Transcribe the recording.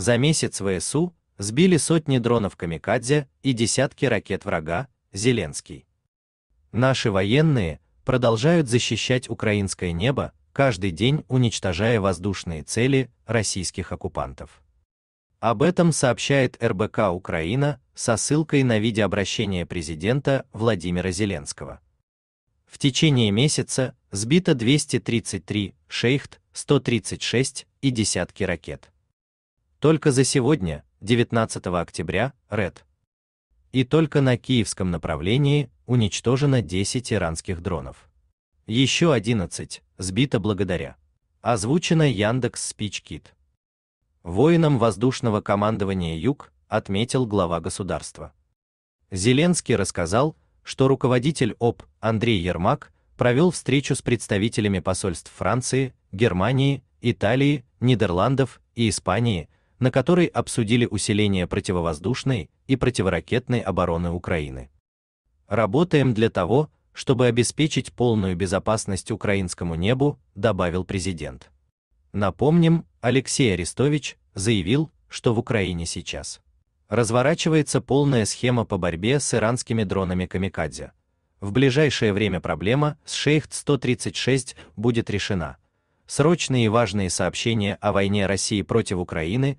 За месяц ВСУ сбили сотни дронов «Камикадзе» и десятки ракет врага, Зеленский. Наши военные продолжают защищать украинское небо, каждый день уничтожая воздушные цели российских оккупантов. Об этом сообщает РБК Украина со ссылкой на видеообращение президента Владимира Зеленского. В течение месяца сбито 233 шейхт, 136 и десятки ракет. Только за сегодня, 19 октября, РЭД. И только на киевском направлении уничтожено 10 иранских дронов. Еще 11 сбито благодаря. Озвучено Яндекс Спичкит. Воинам воздушного командования Юг отметил глава государства. Зеленский рассказал, что руководитель ОП Андрей Ермак провел встречу с представителями посольств Франции, Германии, Италии, Нидерландов и Испании, на которой обсудили усиление противовоздушной и противоракетной обороны Украины. Работаем для того, чтобы обеспечить полную безопасность украинскому небу, добавил президент. Напомним, Алексей Арестович заявил, что в Украине сейчас разворачивается полная схема по борьбе с иранскими дронами камикадзе. В ближайшее время проблема с Шейхт-136 будет решена. Срочные и важные сообщения о войне России против Украины